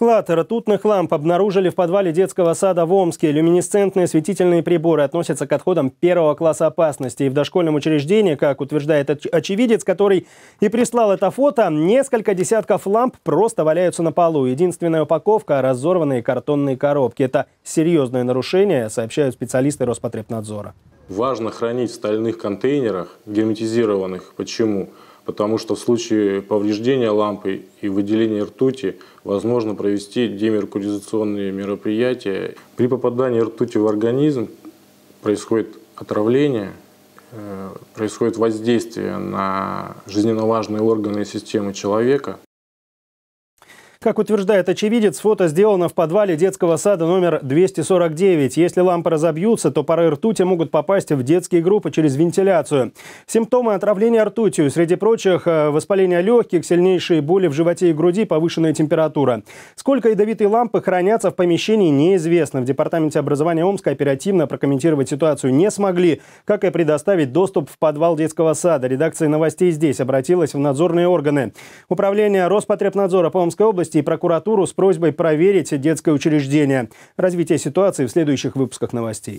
Склад ртутных ламп обнаружили в подвале детского сада в Омске. Люминесцентные светительные приборы относятся к отходам первого класса опасности. И в дошкольном учреждении, как утверждает очевидец, который и прислал это фото, несколько десятков ламп просто валяются на полу. Единственная упаковка – разорванные картонные коробки. Это серьезное нарушение, сообщают специалисты Роспотребнадзора. Важно хранить в стальных контейнерах, герметизированных. Почему? Почему? потому что в случае повреждения лампы и выделения ртути возможно провести демеркуризационные мероприятия. При попадании ртути в организм происходит отравление, э, происходит воздействие на жизненно важные органы и системы человека. Как утверждает очевидец, фото сделано в подвале детского сада номер 249. Если лампы разобьются, то пары ртути могут попасть в детские группы через вентиляцию. Симптомы отравления ртутью, среди прочих, э, воспаление легких, сильнейшие боли в животе и груди, повышенная температура. Сколько ядовитой лампы хранятся в помещении, неизвестно. В Департаменте образования Омска оперативно прокомментировать ситуацию не смогли, как и предоставить доступ в подвал детского сада. Редакция новостей здесь обратилась в надзорные органы. Управление Роспотребнадзора по Омской области области и прокуратуру с просьбой проверить детское учреждение. Развитие ситуации в следующих выпусках новостей.